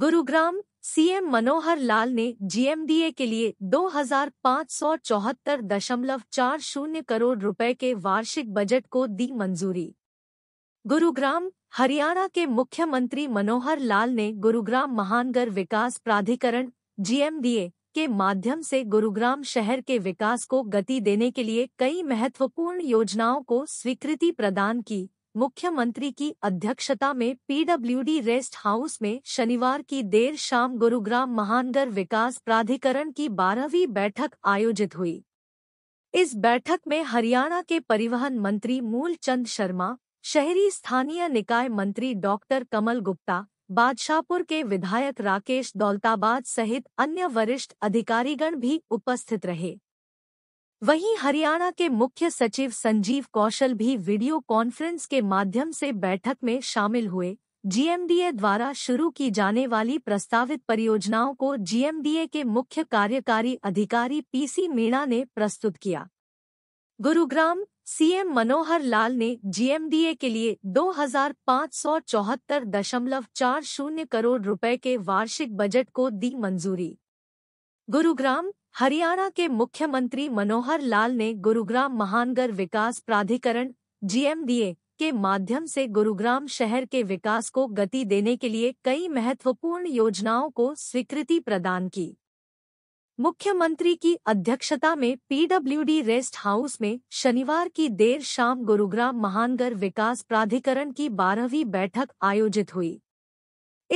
Gurugram CM मनोहर लाल ने GMDA के लिए दो करोड़ रुपए के वार्षिक बजट को दी मंजूरी गुरुग्राम हरियाणा के मुख्यमंत्री मनोहर लाल ने गुरुग्राम महानगर विकास प्राधिकरण जीएमडीए के माध्यम से गुरुग्राम शहर के विकास को गति देने के लिए कई महत्वपूर्ण योजनाओं को स्वीकृति प्रदान की मुख्यमंत्री की अध्यक्षता में पीडब्ल्यूडी रेस्ट हाउस में शनिवार की देर शाम गुरुग्राम महानगर विकास प्राधिकरण की बारहवीं बैठक आयोजित हुई इस बैठक में हरियाणा के परिवहन मंत्री मूलचंद शर्मा शहरी स्थानीय निकाय मंत्री डॉक्टर कमल गुप्ता बादशाहपुर के विधायक राकेश दौलताबाद सहित अन्य वरिष्ठ अधिकारीगण भी उपस्थित रहे वहीं हरियाणा के मुख्य सचिव संजीव कौशल भी वीडियो कॉन्फ्रेंस के माध्यम से बैठक में शामिल हुए जीएमडीए द्वारा शुरू की जाने वाली प्रस्तावित परियोजनाओं को जीएमडीए के मुख्य कार्यकारी अधिकारी पीसी मीणा ने प्रस्तुत किया गुरुग्राम सीएम मनोहर लाल ने जीएमडीए के लिए दो करोड़ रुपए के वार्षिक बजट को दी मंजूरी गुरुग्राम हरियाणा के मुख्यमंत्री मनोहर लाल ने गुरुग्राम महानगर विकास प्राधिकरण जीएमडीए के माध्यम से गुरुग्राम शहर के विकास को गति देने के लिए कई महत्वपूर्ण योजनाओं को स्वीकृति प्रदान की मुख्यमंत्री की अध्यक्षता में पीडब्ल्यूडी रेस्ट हाउस में शनिवार की देर शाम गुरुग्राम महानगर विकास प्राधिकरण की बारहवीं बैठक आयोजित हुई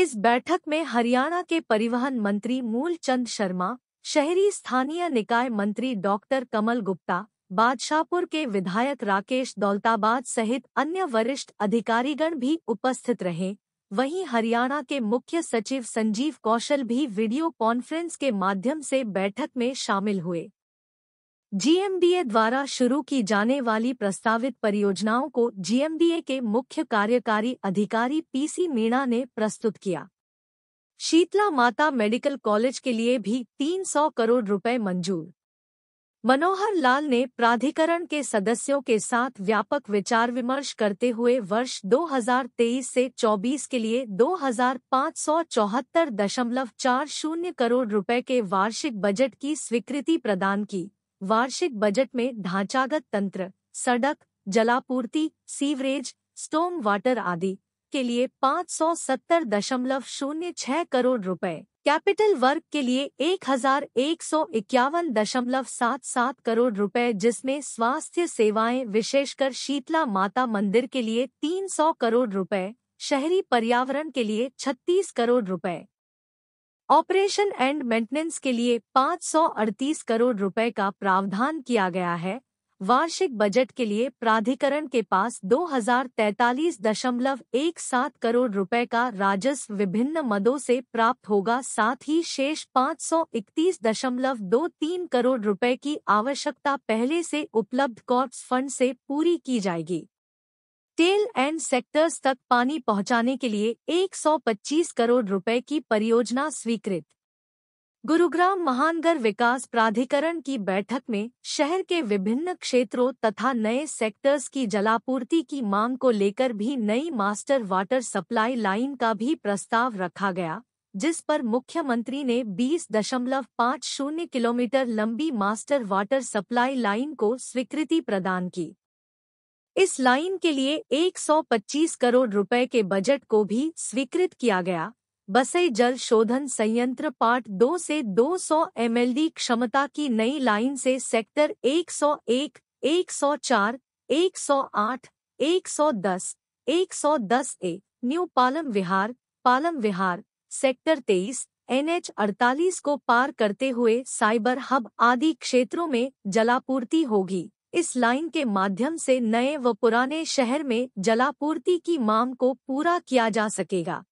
इस बैठक में हरियाणा के परिवहन मंत्री मूलचंद शर्मा शहरी स्थानीय निकाय मंत्री डॉक्टर कमल गुप्ता बादशाहपुर के विधायक राकेश दौलताबाद सहित अन्य वरिष्ठ अधिकारीगण भी उपस्थित रहे वहीं हरियाणा के मुख्य सचिव संजीव कौशल भी वीडियो कॉन्फ्रेंस के माध्यम से बैठक में शामिल हुए जीएमडीए द्वारा शुरू की जाने वाली प्रस्तावित परियोजनाओं को जीएमडीए के मुख्य कार्यकारी अधिकारी पीसी मीणा ने प्रस्तुत किया शीतला माता मेडिकल कॉलेज के लिए भी 300 करोड़ रुपए मंजूर मनोहर लाल ने प्राधिकरण के सदस्यों के साथ व्यापक विचार विमर्श करते हुए वर्ष 2023 से 24 के लिए दो करोड़ रुपए के वार्षिक बजट की स्वीकृति प्रदान की वार्षिक बजट में ढांचागत तंत्र सड़क जलापूर्ति सीवरेज स्टोम वाटर आदि के लिए पाँच सौ सत्तर दशमलव शून्य छह करोड़ रुपए, कैपिटल वर्क के लिए एक हजार एक सौ इक्यावन दशमलव सात सात करोड़ रुपए जिसमें स्वास्थ्य सेवाएं विशेषकर शीतला माता मंदिर के लिए तीन सौ करोड़ रुपए, शहरी पर्यावरण के लिए छत्तीस करोड़ रुपए ऑपरेशन एंड मेंटेनेंस के लिए पाँच करोड़ रुपए का प्रावधान किया गया है वार्षिक बजट के लिए प्राधिकरण के पास दो हजार दशमलव एक सात करोड़ रुपए का राजस्व विभिन्न मदों से प्राप्त होगा साथ ही शेष पाँच सौ इकतीस दशमलव दो तीन करोड़ रुपए की आवश्यकता पहले से उपलब्ध कॉर्प्स फंड से पूरी की जाएगी टेल एंड सेक्टर्स तक पानी पहुंचाने के लिए 125 करोड़ रुपए की परियोजना स्वीकृत गुरुग्राम महानगर विकास प्राधिकरण की बैठक में शहर के विभिन्न क्षेत्रों तथा नए सेक्टर्स की जलापूर्ति की मांग को लेकर भी नई मास्टर वाटर सप्लाई लाइन का भी प्रस्ताव रखा गया जिस पर मुख्यमंत्री ने 20.50 किलोमीटर लंबी मास्टर वाटर सप्लाई लाइन को स्वीकृति प्रदान की इस लाइन के लिए 125 करोड़ रुपए के बजट को भी स्वीकृत किया गया बसई जल शोधन संयंत्र पार्ट 2 से 200 सौ क्षमता की नई लाइन से sector 101, 104, 108, 110, 110 A new Palam Vihar Palam Vihar sector 23 NH 48 को पार करते हुए साइबर हब आदि क्षेत्रों में जलापूर्ति होगी इस लाइन के माध्यम से नए व पुराने शहर में जलापूर्ति की मांग को पूरा किया जा सकेगा